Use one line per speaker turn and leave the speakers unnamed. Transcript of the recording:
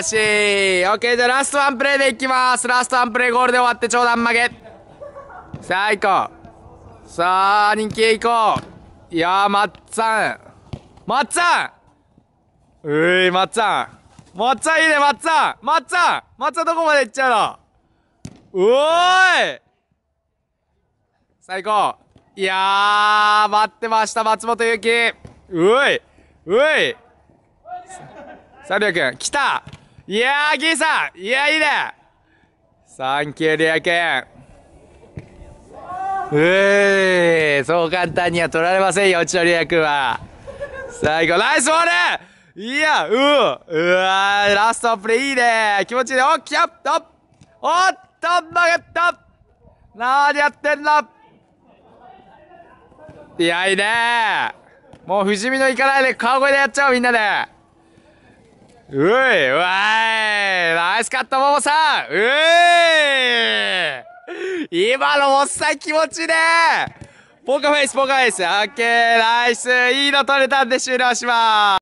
ーしい。オッケー、じゃあラストワンプレイでいきます。ラストワンプレイゴールで終わってち段曲げ。負け。さあ、行こう。さあ、人気へ行こう。いやー、まっつぁん。まっつぁんうーい、まっつぁん。まっつぁんいいね、まっつぁん。まっつぁん。まっつぁんどこまで行っちゃうのうおーい最高。いやー、待ってました、松本ゆうき。うい、うい。サリオくん、来たいやー、ギーさんいや、いいねサンキュー、リア君。う
えーそう簡単には取られませんよ、チちリア君は。最後、ナイスボールいや、うううわ
ー、ラストプレイいいね気持ちいいねおっ、キャッとおっと、曲がった何やってんだいや、いいねもう、不死身の行かないで、川越でやっちゃおう、みんなでういうわいナイスカットももさんうい今のおっさん気持ちいいねポーカーフェイスポーカーフェイスオッケーナイスいいの取れたんで終了します